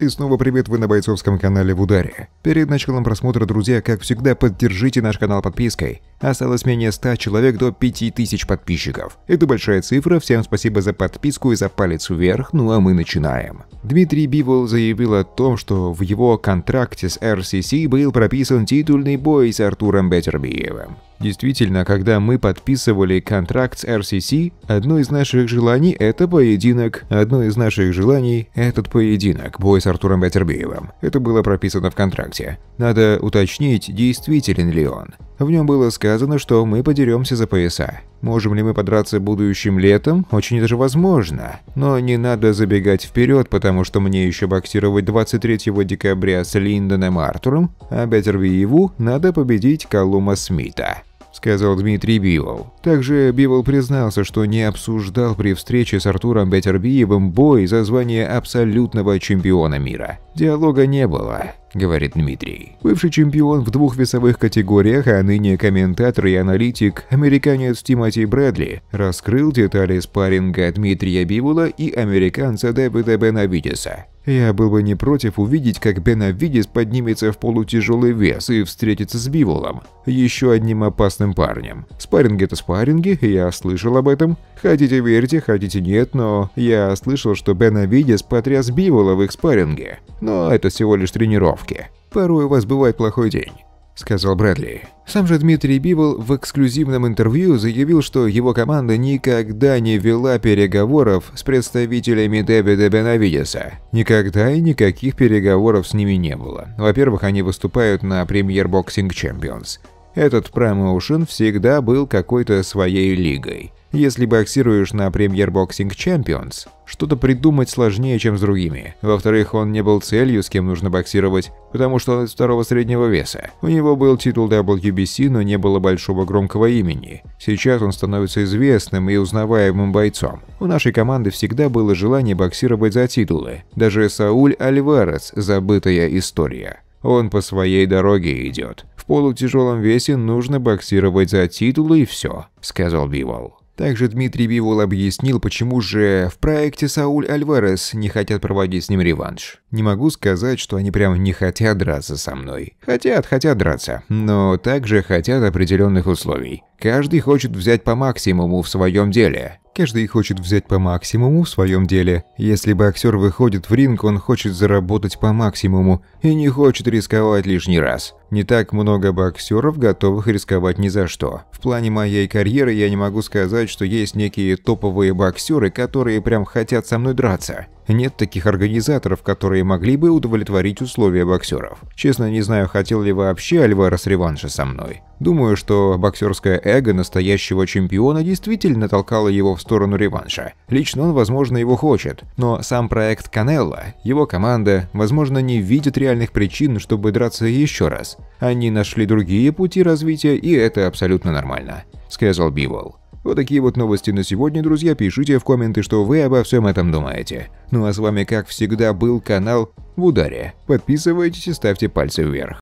И снова привет, вы на бойцовском канале в ударе. Перед началом просмотра, друзья, как всегда, поддержите наш канал подпиской. Осталось менее 100 человек до 5000 подписчиков. Это большая цифра, всем спасибо за подписку и за палец вверх, ну а мы начинаем. Дмитрий Бивол заявил о том, что в его контракте с RCC был прописан титульный бой с Артуром Бетербиевым. Действительно, когда мы подписывали контракт с RCC, одно из наших желаний – это поединок. Одно из наших желаний – этот поединок, бой с Артуром Батербеевым. Это было прописано в контракте. Надо уточнить, действителен ли он. В нем было сказано, что мы подеремся за пояса. Можем ли мы подраться будущим летом? Очень даже возможно. Но не надо забегать вперед, потому что мне еще боксировать 23 декабря с Линдоном Артуром, а Батербееву надо победить Колума Смита. – сказал Дмитрий Бивол. Также Бивол признался, что не обсуждал при встрече с Артуром Бетербиевым бой за звание абсолютного чемпиона мира. Диалога не было. – говорит Дмитрий. Бывший чемпион в двух весовых категориях, а ныне комментатор и аналитик, американец Тимоти Брэдли, раскрыл детали спарринга Дмитрия Бивола и американца Дэвида Бенавидеса. Я был бы не против увидеть, как Бенавидис поднимется в полутяжелый вес и встретится с Биволом, еще одним опасным парнем. Спарринги — это спарринги, я слышал об этом. Хотите верьте, хотите нет, но я слышал, что Бенавидис потряс Бивола в их спарринге. Но это всего лишь тренировки. Порой у вас бывает плохой день. – сказал Брэдли. Сам же Дмитрий Бивол в эксклюзивном интервью заявил, что его команда никогда не вела переговоров с представителями Дэвида Бенавидеса. Никогда и никаких переговоров с ними не было. Во-первых, они выступают на Премьер Боксинг Чемпионс. Этот промоушен всегда был какой-то своей лигой. Если боксируешь на Premier Boxing Champions, что-то придумать сложнее, чем с другими. Во-вторых, он не был целью, с кем нужно боксировать, потому что он из второго среднего веса. У него был титул WBC, но не было большого громкого имени. Сейчас он становится известным и узнаваемым бойцом. У нашей команды всегда было желание боксировать за титулы. Даже Сауль Альварес – забытая история. Он по своей дороге идет. В полутяжелом весе нужно боксировать за титулы и все», – сказал Бивол. Также Дмитрий Бивол объяснил, почему же в проекте Сауль Альварес не хотят проводить с ним реванш. «Не могу сказать, что они прям не хотят драться со мной. Хотят, хотят драться, но также хотят определенных условий. Каждый хочет взять по максимуму в своем деле. Каждый хочет взять по максимуму в своем деле. Если боксер выходит в ринг, он хочет заработать по максимуму и не хочет рисковать лишний раз не так много боксеров, готовых рисковать ни за что. В плане моей карьеры я не могу сказать, что есть некие топовые боксеры, которые прям хотят со мной драться. Нет таких организаторов, которые могли бы удовлетворить условия боксеров. Честно, не знаю, хотел ли вообще Альварес реванша со мной. Думаю, что боксерское эго настоящего чемпиона действительно толкало его в сторону реванша. Лично он, возможно, его хочет, но сам проект Канелла, его команда, возможно, не видят реальных причин, чтобы драться еще раз. Они нашли другие пути развития, и это абсолютно нормально», – сказал Бивол. Вот такие вот новости на сегодня, друзья. Пишите в комменты, что вы обо всем этом думаете. Ну а с вами, как всегда, был канал в ударе. Подписывайтесь и ставьте пальцы вверх.